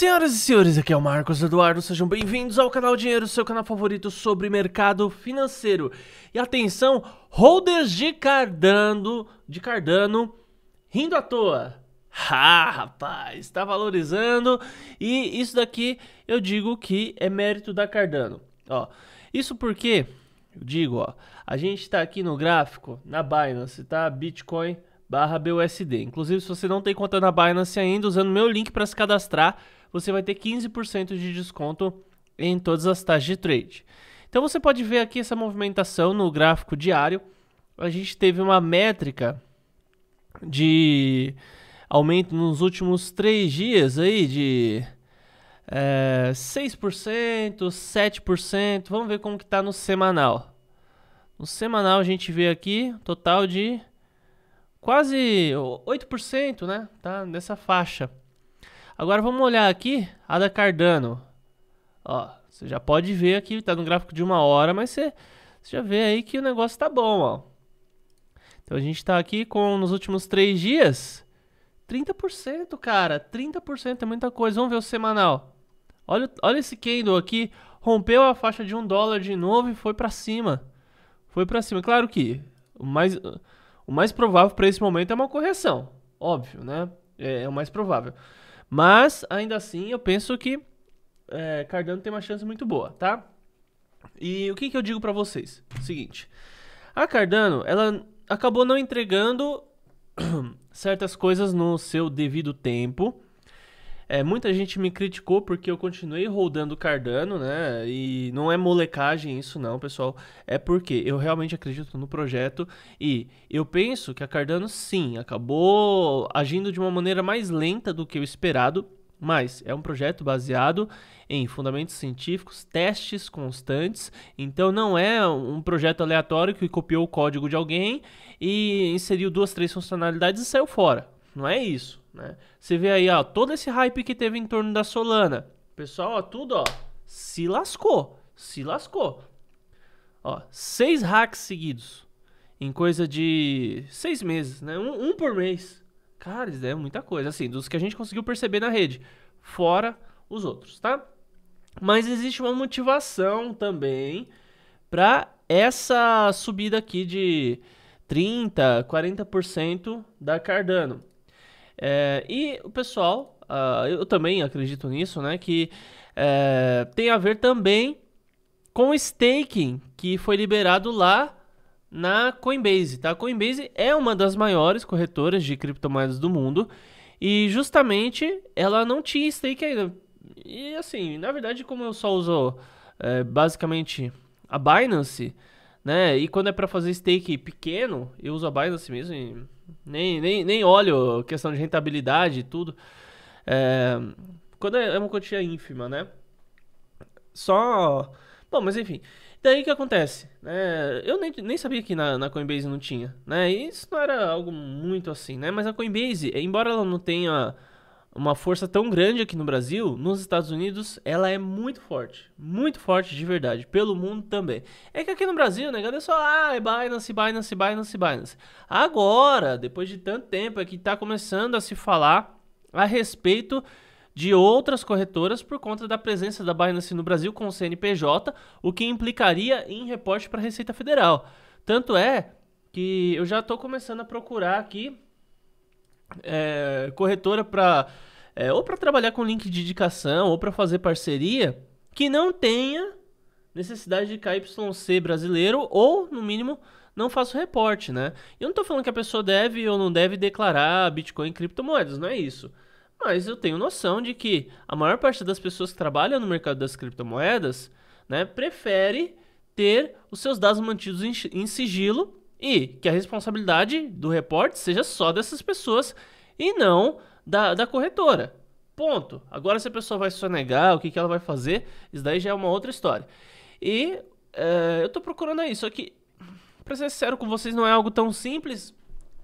Senhoras e senhores, aqui é o Marcos Eduardo, sejam bem-vindos ao canal Dinheiro, seu canal favorito sobre mercado financeiro. E atenção, holders de Cardano, de Cardano, rindo à toa. Ah, rapaz, está valorizando e isso daqui eu digo que é mérito da Cardano. Ó, isso porque eu digo, ó, a gente está aqui no gráfico na Binance, tá? Bitcoin barra BUSD. Inclusive, se você não tem conta na Binance ainda, usando meu link para se cadastrar, você vai ter 15% de desconto em todas as taxas de trade. Então você pode ver aqui essa movimentação no gráfico diário. A gente teve uma métrica de aumento nos últimos três dias aí de é, 6%, 7%. Vamos ver como que está no semanal. No semanal a gente vê aqui total de quase 8%, né? Tá nessa faixa. Agora vamos olhar aqui a da Cardano. Ó, você já pode ver aqui, está no gráfico de uma hora, mas você, você já vê aí que o negócio está bom, ó. Então a gente está aqui com, nos últimos três dias, 30%, cara. 30% é muita coisa. Vamos ver o semanal. Olha, olha esse candle aqui. Rompeu a faixa de um dólar de novo e foi para cima. Foi para cima. Claro que o mais, o mais provável para esse momento é uma correção. Óbvio, né? É, é o mais provável. Mas, ainda assim, eu penso que é, Cardano tem uma chance muito boa, tá? E o que, que eu digo para vocês? Seguinte, a Cardano, ela acabou não entregando certas coisas no seu devido tempo, é, muita gente me criticou porque eu continuei rodando Cardano, né? E não é molecagem isso não, pessoal. É porque eu realmente acredito no projeto e eu penso que a Cardano sim acabou agindo de uma maneira mais lenta do que o esperado. Mas é um projeto baseado em fundamentos científicos, testes constantes, então não é um projeto aleatório que copiou o código de alguém e inseriu duas, três funcionalidades e saiu fora. Não é isso, né? Você vê aí, ó, todo esse hype que teve em torno da Solana. Pessoal, ó, tudo, ó, se lascou, se lascou. Ó, seis hacks seguidos em coisa de seis meses, né? Um, um por mês. Cara, isso é muita coisa, assim, dos que a gente conseguiu perceber na rede, fora os outros, tá? Mas existe uma motivação também para essa subida aqui de 30, 40% da Cardano. É, e o pessoal, uh, eu também acredito nisso, né? Que é, tem a ver também com o staking que foi liberado lá na Coinbase, tá? A Coinbase é uma das maiores corretoras de criptomoedas do mundo e justamente ela não tinha stake ainda. E assim, na verdade, como eu só uso é, basicamente a Binance, né? E quando é para fazer stake pequeno, eu uso a Binance assim mesmo e nem, nem, nem olho questão de rentabilidade e tudo. É, quando é, é uma quantia ínfima, né? Só. Bom, mas enfim. Daí o que acontece? Né? Eu nem, nem sabia que na, na, Coinbase não tinha, né? E isso não era algo muito assim, né? Mas a Coinbase, embora ela não tenha uma força tão grande aqui no Brasil, nos Estados Unidos ela é muito forte, muito forte de verdade, pelo mundo também. É que aqui no Brasil, né, galera, só ah, é Binance, Binance, Binance, Binance. Agora, depois de tanto tempo, é que está começando a se falar a respeito de outras corretoras por conta da presença da Binance no Brasil com o CNPJ, o que implicaria em reporte para a Receita Federal. Tanto é que eu já estou começando a procurar aqui é, corretora para é, ou para trabalhar com link de indicação, ou para fazer parceria, que não tenha necessidade de KYC brasileiro, ou, no mínimo, não faça o reporte, né? Eu não estou falando que a pessoa deve ou não deve declarar Bitcoin e criptomoedas, não é isso. Mas eu tenho noção de que a maior parte das pessoas que trabalham no mercado das criptomoedas, né, prefere ter os seus dados mantidos em, em sigilo e que a responsabilidade do reporte seja só dessas pessoas e não da, da corretora. Ponto. Agora, se a pessoa vai sonegar, o que, que ela vai fazer, isso daí já é uma outra história. E é, eu tô procurando isso só que, pra ser sincero com vocês, não é algo tão simples,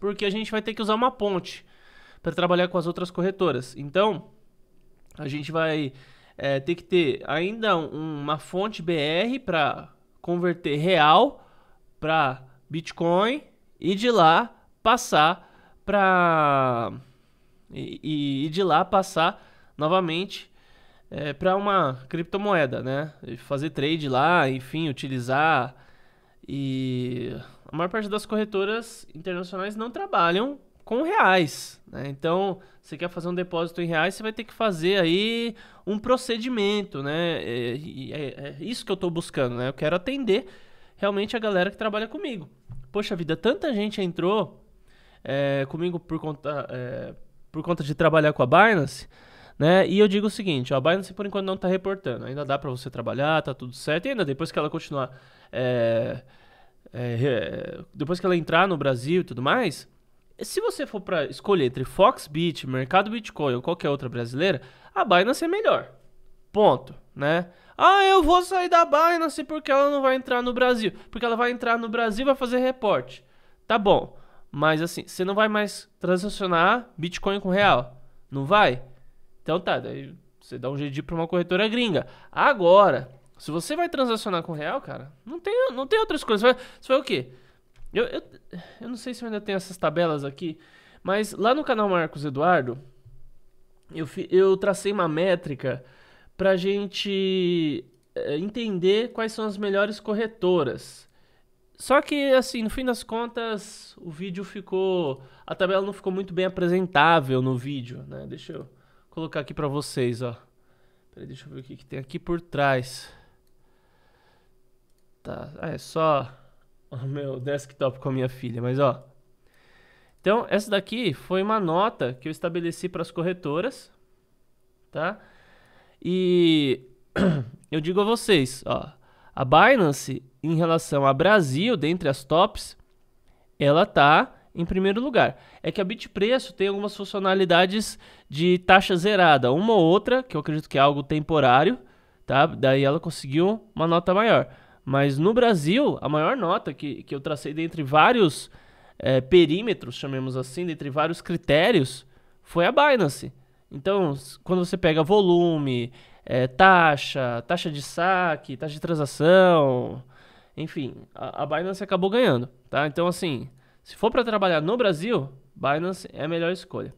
porque a gente vai ter que usar uma ponte para trabalhar com as outras corretoras. Então, a gente vai é, ter que ter ainda uma fonte BR para converter real para Bitcoin e de lá passar para e, e de lá passar novamente é, para uma criptomoeda, né? Fazer trade lá, enfim, utilizar. E a maior parte das corretoras internacionais não trabalham com reais. Né? Então, você quer fazer um depósito em reais, você vai ter que fazer aí um procedimento, né? É, e é, é, isso que eu estou buscando, né? Eu quero atender realmente a galera que trabalha comigo. Poxa vida, tanta gente entrou é, comigo por conta é, por conta de trabalhar com a Binance, né? E eu digo o seguinte, ó, a Binance por enquanto não está reportando, ainda dá para você trabalhar, tá tudo certo, e ainda depois que ela continuar, é, é, depois que ela entrar no Brasil e tudo mais, se você for para escolher entre Foxbit, Mercado Bitcoin ou qualquer outra brasileira, a Binance é melhor, ponto, né? Ah, eu vou sair da Binance porque ela não vai entrar no Brasil, porque ela vai entrar no Brasil e vai fazer reporte, tá bom? Mas assim, você não vai mais transacionar Bitcoin com real. Não vai? Então tá, daí você dá um jeito para pra uma corretora gringa. Agora, se você vai transacionar com real, cara, não tem, não tem outras coisas. Você vai, você vai o quê? Eu, eu, eu não sei se eu ainda tenho essas tabelas aqui, mas lá no canal Marcos Eduardo, eu, eu tracei uma métrica pra gente eh, entender quais são as melhores corretoras. Só que, assim, no fim das contas, o vídeo ficou. A tabela não ficou muito bem apresentável no vídeo, né? Deixa eu colocar aqui pra vocês, ó. Peraí, deixa eu ver o que, que tem aqui por trás. Tá, ah, é só o meu desktop com a minha filha, mas ó. Então, essa daqui foi uma nota que eu estabeleci para as corretoras, tá? E eu digo a vocês, ó. A Binance, em relação a Brasil, dentre as tops, ela está em primeiro lugar. É que a Bitpreço tem algumas funcionalidades de taxa zerada, uma ou outra, que eu acredito que é algo temporário, tá? Daí ela conseguiu uma nota maior. Mas no Brasil, a maior nota que, que eu tracei dentre vários é, perímetros, chamemos assim, dentre vários critérios, foi a Binance. Então, quando você pega volume, é, taxa, taxa de saque, taxa de transação, enfim, a, a Binance acabou ganhando, tá? Então, assim, se for para trabalhar no Brasil, Binance é a melhor escolha.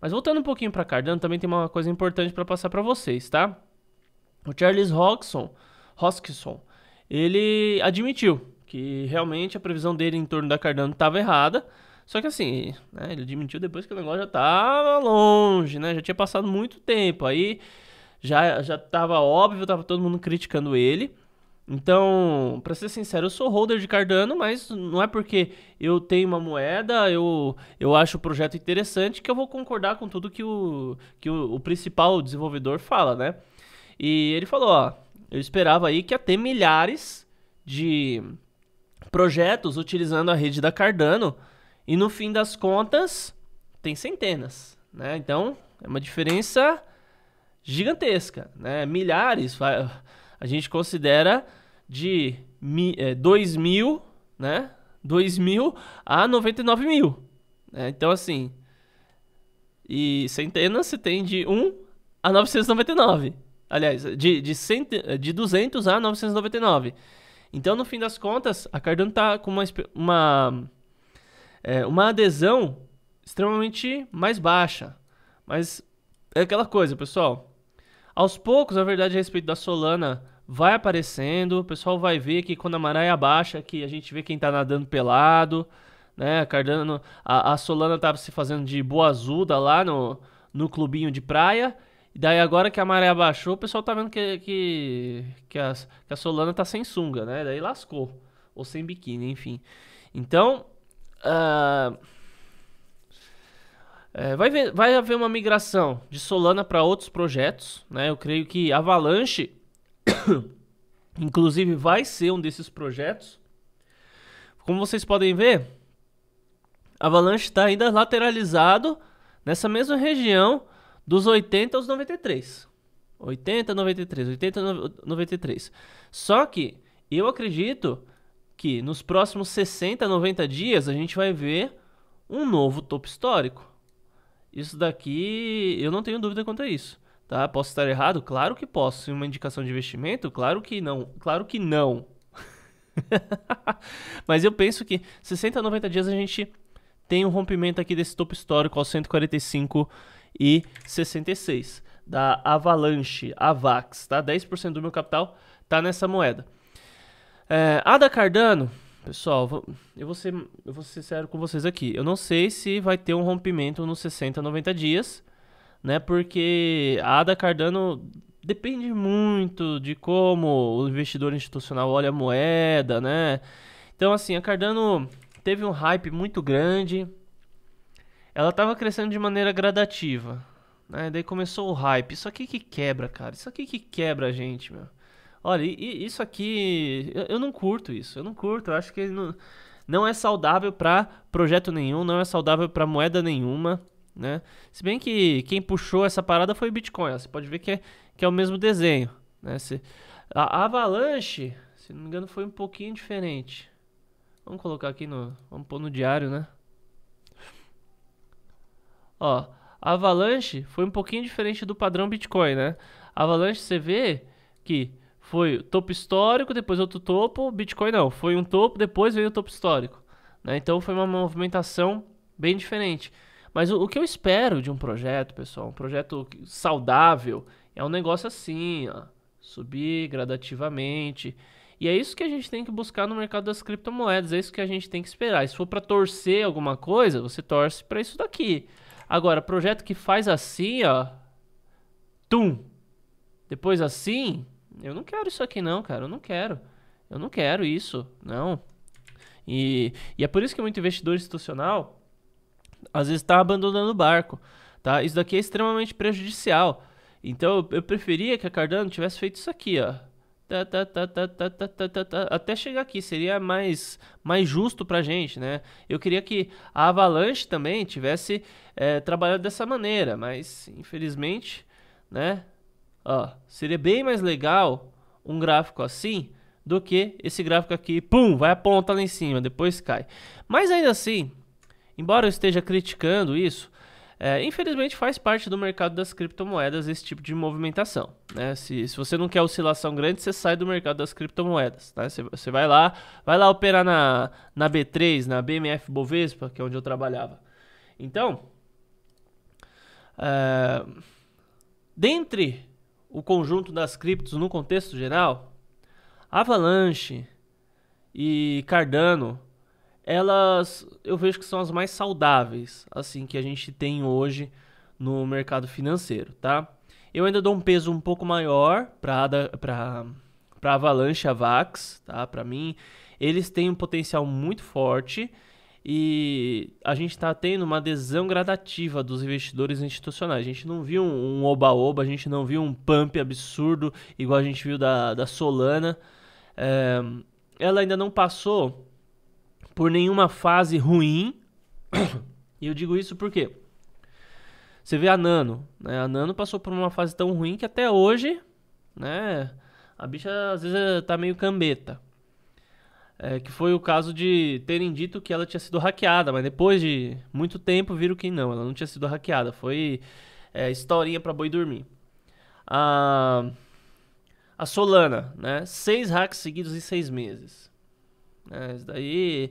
Mas voltando um pouquinho para Cardano, também tem uma coisa importante para passar para vocês, tá? O Charles Hodgson, Hoskisson, ele admitiu que realmente a previsão dele em torno da Cardano estava errada. Só que assim, né, ele admitiu depois que o negócio já estava longe, né? Já tinha passado muito tempo. Aí já já tava óbvio, tava todo mundo criticando ele. Então, para ser sincero, eu sou holder de Cardano, mas não é porque eu tenho uma moeda, eu, eu acho o projeto interessante, que eu vou concordar com tudo que o, que o, o principal desenvolvedor fala, né? E ele falou, ó, eu esperava aí que ia ter milhares de projetos utilizando a rede da Cardano, e no fim das contas, tem centenas, né? Então, é uma diferença gigantesca, né? Milhares, a gente considera de 2 é, mil, né? 2 mil a 99 mil. Né? Então, assim, e centenas você tem de 1 a 999. Aliás, de, de, cent... de 200 a 999. Então, no fim das contas, a Cardano está com uma, uma, é, uma adesão extremamente mais baixa. Mas é aquela coisa, pessoal aos poucos, a verdade a respeito da Solana vai aparecendo, o pessoal vai ver que quando a maré abaixa, que a gente vê quem está nadando pelado, né? Cardano, a, a Solana estava se fazendo de boa azuda lá no, no clubinho de praia. E daí agora que a maré abaixou, o pessoal tá vendo que, que, que, a, que a Solana tá sem sunga, né? Daí lascou. Ou sem biquíni, enfim. Então. Uh é, vai, ver, vai haver uma migração de Solana para outros projetos, né? Eu creio que Avalanche, inclusive, vai ser um desses projetos. Como vocês podem ver, Avalanche está ainda lateralizado nessa mesma região dos 80 aos 93. 80, 93, 80, 93. Só que eu acredito que nos próximos 60, 90 dias a gente vai ver um novo topo histórico. Isso daqui, eu não tenho dúvida quanto a isso. Tá? Posso estar errado? Claro que posso. Uma indicação de investimento? Claro que não. Claro que não. Mas eu penso que 60 a 90 dias a gente tem um rompimento aqui desse topo histórico aos 145 e 66 da Avalanche, Avax, tá? 10% do meu capital tá nessa moeda. É, a da Cardano, Pessoal, eu vou, ser, eu vou ser sincero com vocês aqui. Eu não sei se vai ter um rompimento nos 60, 90 dias, né? Porque a ADA Cardano depende muito de como o investidor institucional olha a moeda, né? Então, assim, a Cardano teve um hype muito grande. Ela estava crescendo de maneira gradativa, né? Daí começou o hype. Isso aqui que quebra, cara. Isso aqui que quebra a gente, meu. Olha, isso aqui, eu, não curto isso. Eu não curto. Eu acho que não, não é saudável para projeto nenhum, não é saudável para moeda nenhuma. Né? Se bem que quem puxou essa parada foi o Bitcoin. Você pode ver que é, que é o mesmo desenho. Né? Se, a Avalanche, se não me engano, foi um pouquinho diferente. Vamos colocar aqui no. Vamos pôr no diário, né? Ó, a Avalanche foi um pouquinho diferente do padrão Bitcoin, né? A Avalanche, você vê que foi topo histórico, depois outro topo, Bitcoin não, foi um topo, depois veio o topo histórico. Né? Então foi uma movimentação bem diferente. Mas o, o, que eu espero de um projeto, pessoal, um projeto saudável, é um negócio assim, ó, subir gradativamente. E é isso que a gente tem que buscar no mercado das criptomoedas, é isso que a gente tem que esperar. E se for para torcer alguma coisa, você torce para isso daqui. Agora, projeto que faz assim, ó, tum, depois assim, eu não quero isso aqui não, cara, eu não quero. Eu não quero isso, não. E, e é por isso que muito investidor institucional às vezes está abandonando o barco, tá? Isso daqui é extremamente prejudicial. Então eu, preferia que a Cardano tivesse feito isso aqui, ó. Tá, tá, tá, até chegar aqui seria mais mais justo para gente, né? Eu queria que a Avalanche também tivesse é, trabalhado dessa maneira, mas infelizmente, né? Ó, seria bem mais legal um gráfico assim do que esse gráfico aqui, pum, vai aponta lá em cima, depois cai. Mas ainda assim, embora eu esteja criticando isso, é, infelizmente faz parte do mercado das criptomoedas esse tipo de movimentação. Né? Se, se você não quer oscilação grande, você sai do mercado das criptomoedas. Tá? Você, você vai lá, vai lá operar na, na B3, na BMF Bovespa, que é onde eu trabalhava. Então, é, dentre o conjunto das criptos no contexto geral, Avalanche e Cardano, elas eu vejo que são as mais saudáveis, assim, que a gente tem hoje no mercado financeiro, tá? Eu ainda dou um peso um pouco maior para para Avalanche, e Avax, tá? Para mim, eles têm um potencial muito forte e a gente está tendo uma adesão gradativa dos investidores institucionais. A gente não viu um oba-oba, a gente não viu um pump absurdo igual a gente viu da, da Solana. É, ela ainda não passou por nenhuma fase ruim. E eu digo isso porque você vê a Nano, né? A Nano passou por uma fase tão ruim que até hoje, né? A bicha às vezes tá meio cambeta. É, que foi o caso de terem dito que ela tinha sido hackeada, mas depois de muito tempo viram que não, ela não tinha sido hackeada. Foi é, historinha para boi dormir. A, a Solana, né? Seis hacks seguidos em seis meses. É, isso daí.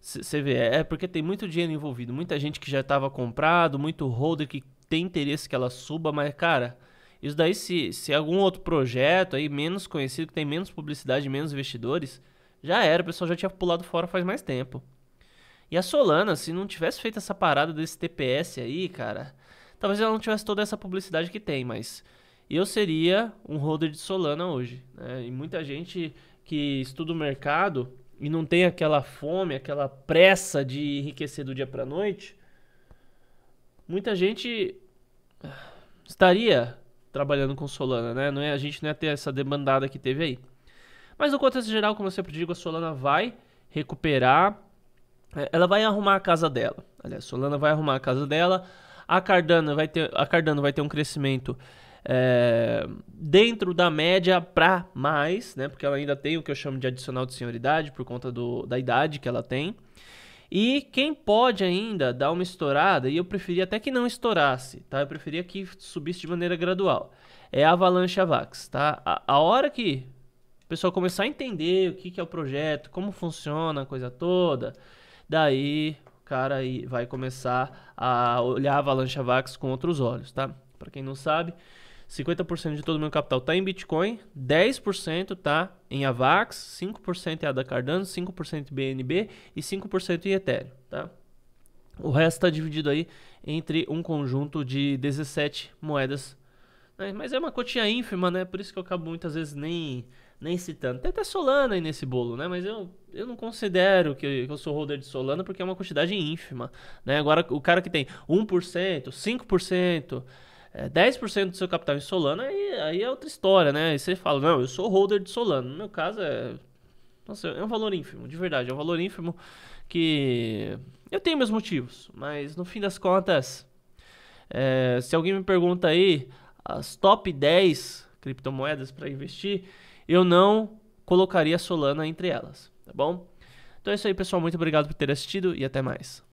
Você é, vê, é porque tem muito dinheiro envolvido, muita gente que já estava comprado, muito holder que tem interesse que ela suba, mas cara, isso daí, se, se algum outro projeto aí menos conhecido, que tem menos publicidade, menos investidores, já era, o pessoal já tinha pulado fora faz mais tempo. E a Solana, se não tivesse feito essa parada desse TPS aí, cara, talvez ela não tivesse toda essa publicidade que tem, mas eu seria um holder de Solana hoje. Né? E muita gente que estuda o mercado e não tem aquela fome, aquela pressa de enriquecer do dia para noite, muita gente estaria trabalhando com Solana, né? Não é, a gente não ia é ter essa demandada que teve aí. Mas no contexto geral, como eu sempre digo, a Solana vai recuperar. É, ela vai arrumar a casa dela. Aliás, a Solana vai arrumar a casa dela. A Cardano vai ter, a Cardano vai ter um crescimento é, dentro da média para mais, né? Porque ela ainda tem o que eu chamo de adicional de senioridade por conta do, da idade que ela tem. E quem pode ainda dar uma estourada, e eu preferia até que não estourasse, tá? Eu preferia que subisse de maneira gradual. É a Avalanche Avax, tá? A, a hora que o pessoal começar a entender o que, que é o projeto, como funciona a coisa toda, daí o cara aí vai começar a olhar a Avalanche Avax com outros olhos, tá? Para quem não sabe, 50% de todo o meu capital está em Bitcoin, 10% está em AVAX, 5% em ADA Cardano, 5% em BNB e 5% em Ethereum, tá? O resto está dividido aí entre um conjunto de 17 moedas. Né? Mas é uma cotinha ínfima, né? Por isso que eu acabo muitas vezes nem, nem citando. Tem até Solana aí nesse bolo, né? Mas eu, eu não considero que, que eu sou holder de Solana porque é uma quantidade ínfima. Né? Agora, o cara que tem 1%, 5%. 10% é, do seu capital em Solana, aí, aí é outra história, né? Aí você fala, não, eu sou holder de Solana. No meu caso, é. Nossa, é um valor ínfimo, de verdade. É um valor ínfimo que. Eu tenho meus motivos, mas no fim das contas, é, se alguém me pergunta aí as top 10 criptomoedas para investir, eu não colocaria Solana entre elas, tá bom? Então é isso aí, pessoal. Muito obrigado por ter assistido e até mais.